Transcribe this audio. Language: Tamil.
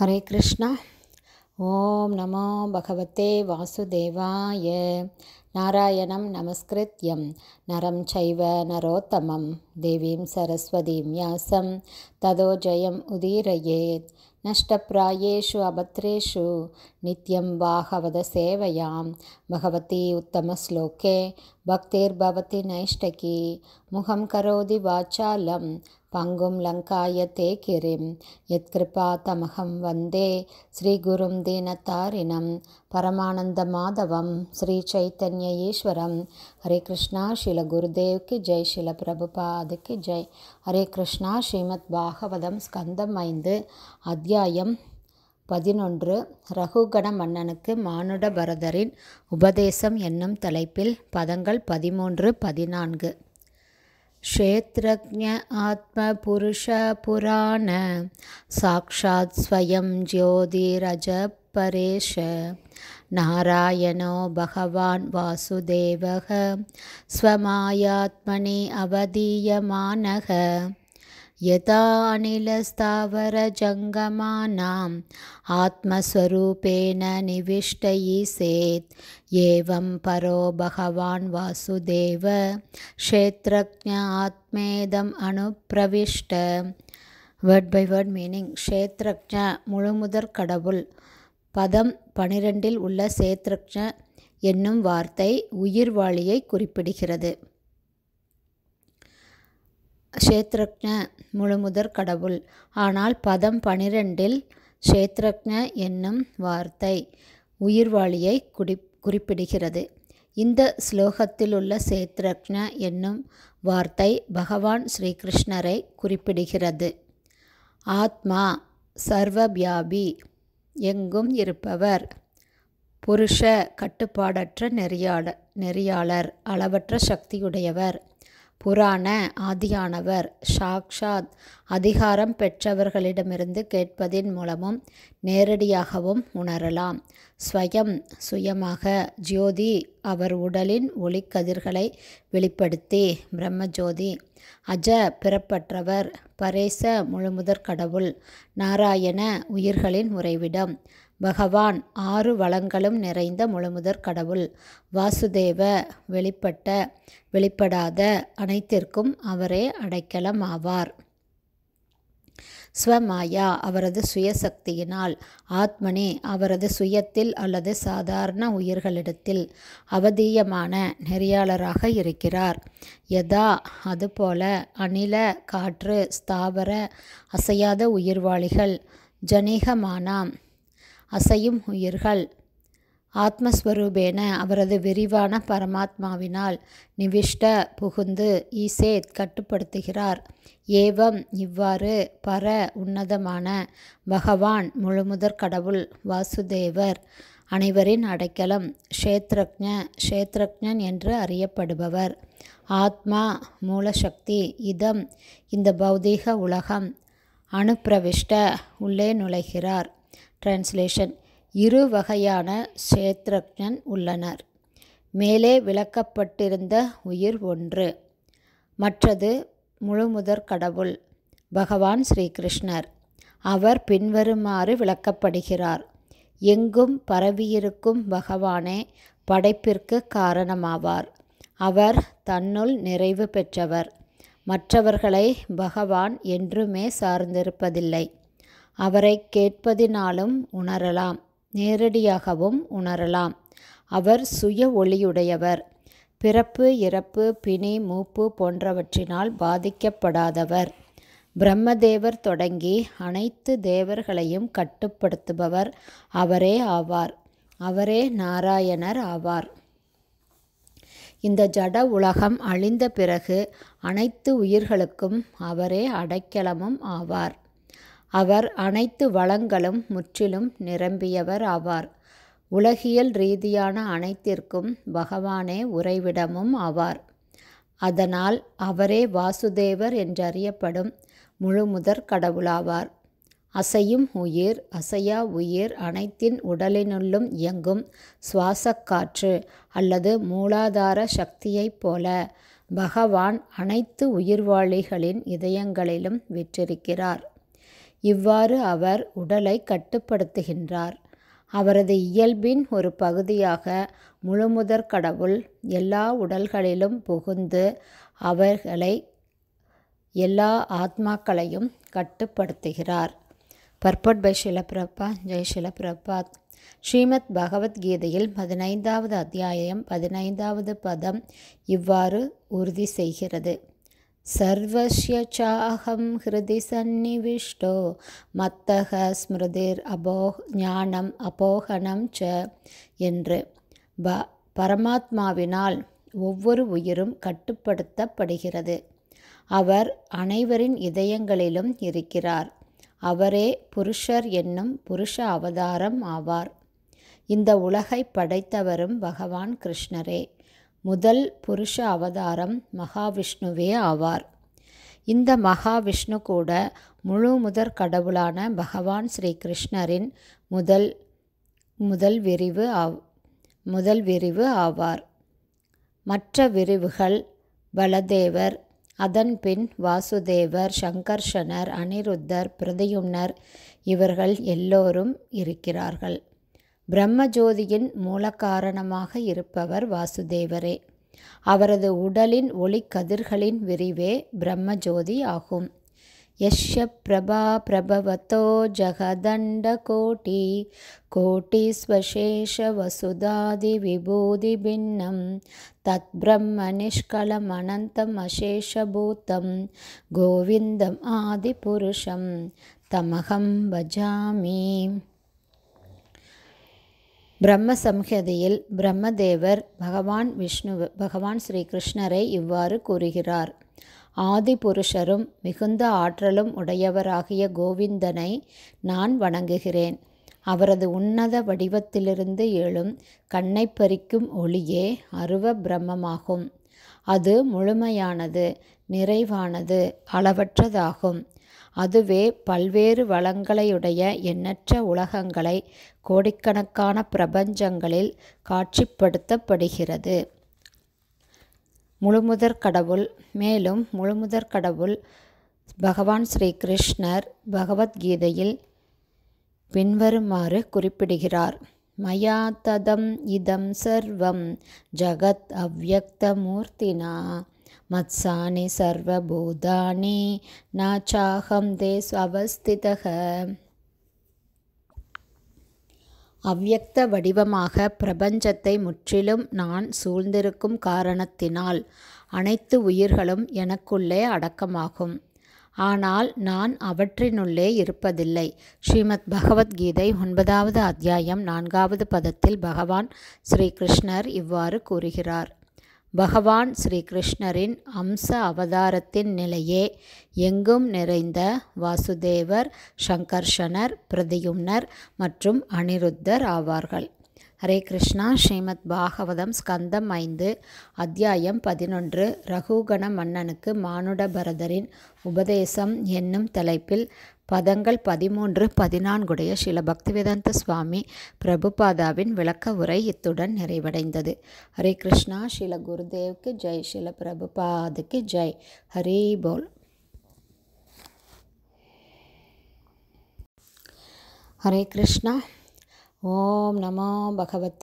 हरे कृष्ण ॐ नमो भगवते वासुदेवाय नारायणं नमस्कृत्यं नरं चैव नरोत्तमं देवीं सरस्वतीं व्यासं तदो जयम् उदीरयेत् नष्टप्रायेषु अभद्रेषु नित्यं वाहवदसेवयां भगवती उत्तमश्लोके भक्तिर्भवति नैष्टकी मुखं करोति वाचालं पङ्गुं लङ्कायते ते किरिं यत्कृपातमहं वन्दे श्रीगुरुं दीनतारिणं परमानन्दमाधवं ईश्वरं हरे कृष्णा शीलगुरुदेव्के जयशीलप्रभुपादके जय हरे कृष्णा श्रीमद्भागवतं स्कन्दं ऐन्द् अध्यायं பதினொன்று ரகுகண மன்னனுக்கு மானுட பரதரின் உபதேசம் என்னும் தலைப்பில் பதங்கள் பதிமூன்று பதினான்கு क्षेत्रज्ञ आत्मपुरुषपुराण साक्षात् स्वयं ज्योतिरजपरेश नारायणो भगवान् वासुदेवः स्वमायात्मनि अवदीयमानः यदा अनिलस्थावरजङ्गमानाम् आत्मस्वरूपेण निविष्टयिसेत् एवं परो भगवान् वासुदेव क्षेत्रज्ञ आत्मेदम् அனுப்பிரவிஷ்ட வேர்ட் பை வேர்ட் மீனிங் க்ஷேத்ரக்ஞ முழுமுதற் கடவுள் பதம் பனிரெண்டில் உள்ள சேத்ரக்ஞ என்னும் வார்த்தை உயிர்வாளியை குறிப்பிடுகிறது க்ஷேத்ரக்ஞ முழுமுதற் கடவுள் ஆனால் பதம் பனிரெண்டில் ஷேத்ரக்ன என்னும் வார்த்தை உயிர்வாளியை குடி குறிப்பிடுகிறது இந்த ஸ்லோகத்திலுள்ள சேத்ரக்ன என்னும் வார்த்தை பகவான் ஸ்ரீகிருஷ்ணரை குறிப்பிடுகிறது ஆத்மா சர்வவியாபி எங்கும் இருப்பவர் புருஷ கட்டுப்பாடற்ற நெறியாள நெறியாளர் அளவற்ற சக்தியுடையவர் புராண ஆதியானவர் சாக்ஷாத் அதிகாரம் பெற்றவர்களிடமிருந்து கேட்பதின் மூலமும் நேரடியாகவும் உணரலாம் ஸ்வயம் சுயமாக ஜோதி அவர் உடலின் ஒளிக்கதிர்களை வெளிப்படுத்தி பிரம்மஜோதி அஜ பிறப்பற்றவர் பரேச முழுமுதற் கடவுள் நாராயண உயிர்களின் உறைவிடம் பகவான் ஆறு வளங்களும் நிறைந்த முழுமுதற் கடவுள் வாசுதேவ வெளிப்பட்ட வெளிப்படாத அனைத்திற்கும் அவரே அடைக்கலம் ஆவார் ஸ்வமாயா அவரது சுயசக்தியினால் ஆத்மனே அவரது சுயத்தில் அல்லது சாதாரண உயிர்களிடத்தில் அவதீயமான நெறியாளராக இருக்கிறார் யதா அதுபோல அணில காற்று ஸ்தாவர அசையாத உயிர்வாளிகள் ஜனீகமானாம் அசையும் உயிர்கள் ஆத்மஸ்வரூபேன அவரது விரிவான பரமாத்மாவினால் நிவிஷ்ட புகுந்து ஈசேத் கட்டுப்படுத்துகிறார் ஏவம் இவ்வாறு பர உன்னதமான பகவான் முழுமுதற் கடவுள் வாசுதேவர் அனைவரின் அடைக்கலம் ஷேத்ரக்ஞ ஷேத்ரக்ஞன் என்று அறியப்படுபவர் ஆத்மா மூலசக்தி இதம் இந்த பௌதீக உலகம் அனுப்பிரவிஷ்ட உள்ளே நுழைகிறார் டிரான்ஸ்லேஷன் இரு வகையான சேத்ரக்ஞன் உள்ளனர் மேலே விளக்கப்பட்டிருந்த உயிர் ஒன்று மற்றது முழுமுதற் கடவுள் பகவான் ஸ்ரீகிருஷ்ணர் அவர் பின்வருமாறு விளக்கப்படுகிறார் எங்கும் பரவியிருக்கும் பகவானே படைப்பிற்கு காரணமாவார் அவர் தன்னுள் நிறைவு பெற்றவர் மற்றவர்களை பகவான் என்றுமே சார்ந்திருப்பதில்லை அவரை கேட்பதினாலும் உணரலாம் நேரடியாகவும் உணரலாம் அவர் சுய ஒளியுடையவர் பிறப்பு இறப்பு பிணி மூப்பு போன்றவற்றினால் பாதிக்கப்படாதவர் பிரம்மதேவர் தொடங்கி அனைத்து தேவர்களையும் கட்டுப்படுத்துபவர் அவரே ஆவார் அவரே நாராயணர் ஆவார் இந்த ஜட உலகம் அழிந்த பிறகு அனைத்து உயிர்களுக்கும் அவரே அடைக்கலமும் ஆவார் அவர் அனைத்து வளங்களும் முற்றிலும் நிரம்பியவர் ஆவார் உலகியல் ரீதியான அனைத்திற்கும் பகவானே உறைவிடமும் ஆவார் அதனால் அவரே வாசுதேவர் என்றறியப்படும் முழுமுதற் கடவுளாவார் அசையும் உயிர் அசையா உயிர் அனைத்தின் உடலினுள்ளும் இயங்கும் சுவாசக்காற்று அல்லது மூலாதார சக்தியைப் போல பகவான் அனைத்து உயிர்வாளிகளின் இதயங்களிலும் விற்றிருக்கிறார் இவ்வாறு அவர் உடலை கட்டுப்படுத்துகின்றார் அவரது இயல்பின் ஒரு பகுதியாக முழுமுதற் கடவுள் எல்லா உடல்களிலும் புகுந்து அவர்களை எல்லா ஆத்மாக்களையும் கட்டுப்படுத்துகிறார் பர்பட் பை ஷிலபிரபா ஜெய் ஷிலபிரபாத் ஸ்ரீமத் பகவத்கீதையில் பதினைந்தாவது அத்தியாயம் பதினைந்தாவது பதம் இவ்வாறு உறுதி செய்கிறது सर्वस्य चाहं ஹிருதி சந்நிவிஷ்டோ மத்தக ஸ்மிருதிர் அபோ ஞானம் அபோகணம் ச என்று ப பரமாத்மாவினால் ஒவ்வொரு உயிரும் கட்டுப்படுத்தப்படுகிறது அவர் அனைவரின் இதயங்களிலும் இருக்கிறார் அவரே புருஷர் என்னும் புருஷ அவதாரம் ஆவார் இந்த உலகை படைத்தவரும் பகவான் கிருஷ்ணரே முதல் புருஷ அவதாரம் மகாவிஷ்ணுவே ஆவார் இந்த மகாவிஷ்ணு கூட முழு முதற் கடவுளான பகவான் ஸ்ரீகிருஷ்ணரின் முதல் முதல் விரிவு ஆவ் முதல் விரிவு ஆவார் மற்ற விரிவுகள் பலதேவர் அதன் பின் வாசுதேவர் சங்கர்ஷனர் அனிருத்தர் பிரதியுன்னர் இவர்கள் எல்லோரும் இருக்கிறார்கள் பிரம்மஜோதியின் மூலக்காரணமாக இருப்பவர் வாசுதேவரே அவரது உடலின் ஒளிக்கதிர்களின் விரிவே பிரம்மஜோதி ஆகும் யஷ்ய பிரபா பிரபவத்தோ ஜகதண்ட கோட்டி கோட்டி ஸ்வசேஷ வசுதாதி விபூதி பின்னம் தத் பிரம்ம நிஷ்கலம் அனந்தம் பூத்தம் கோவிந்தம் ஆதி புருஷம் தமகம் பஜாமி பிரம்ம சம்ஹதியில் பிரம்மதேவர் பகவான் விஷ்ணு பகவான் ஸ்ரீ கிருஷ்ணரை இவ்வாறு கூறுகிறார் ஆதி புருஷரும் மிகுந்த ஆற்றலும் உடையவராகிய கோவிந்தனை நான் வணங்குகிறேன் அவரது உன்னத வடிவத்திலிருந்து எழும் கண்ணை பறிக்கும் ஒளியே அருவ பிரம்மமாகும் அது முழுமையானது நிறைவானது அளவற்றதாகும் அதுவே பல்வேறு வளங்களையுடைய எண்ணற்ற உலகங்களை கோடிக்கணக்கான பிரபஞ்சங்களில் காட்சிப்படுத்தப்படுகிறது முழுமுதற் கடவுள் மேலும் முழுமுதற் கடவுள் பகவான் ஸ்ரீ கிருஷ்ணர் பகவத்கீதையில் பின்வருமாறு குறிப்பிடுகிறார் மயா ததம் இதம் சர்வம் ஜகத் அவ்வக்தமூர்த்தினா மத்சானி சர்வபூதானி நாச்சாகம் चाहं ते அவ்யக்த வடிவமாக பிரபஞ்சத்தை முற்றிலும் நான் சூழ்ந்திருக்கும் காரணத்தினால் அனைத்து உயிர்களும் எனக்குள்ளே அடக்கமாகும் ஆனால் நான் அவற்றினுள்ளே இருப்பதில்லை ஸ்ரீமத் பகவத்கீதை ஒன்பதாவது அத்தியாயம் நான்காவது பதத்தில் பகவான் ஸ்ரீகிருஷ்ணர் இவ்வாறு கூறுகிறார் பகவான் ஸ்ரீ கிருஷ்ணரின் அம்ச அவதாரத்தின் நிலையே எங்கும் நிறைந்த வாசுதேவர் சங்கர்ஷனர் பிரதியும்னர் மற்றும் அனிருத்தர் ஆவார்கள் ஹரே கிருஷ்ணா ஸ்ரீமத் பாகவதம் ஸ்கந்தம் ஐந்து அத்தியாயம் பதினொன்று ரகுகண மன்னனுக்கு மானுட பரதரின் உபதேசம் என்னும் தலைப்பில் பதங்கள் பதிமூன்று பதினான்குடைய சில பக்திவேதாந்த சுவாமி பிரபுபாதாவின் விளக்க உரை இத்துடன் நிறைவடைந்தது ஹரே கிருஷ்ணா சில குருதேவுக்கு ஜெய் சில பிரபுபாதுக்கு ஜெய் ஹரே போல் ஹரே கிருஷ்ணா ஓம் நமோ பகவத்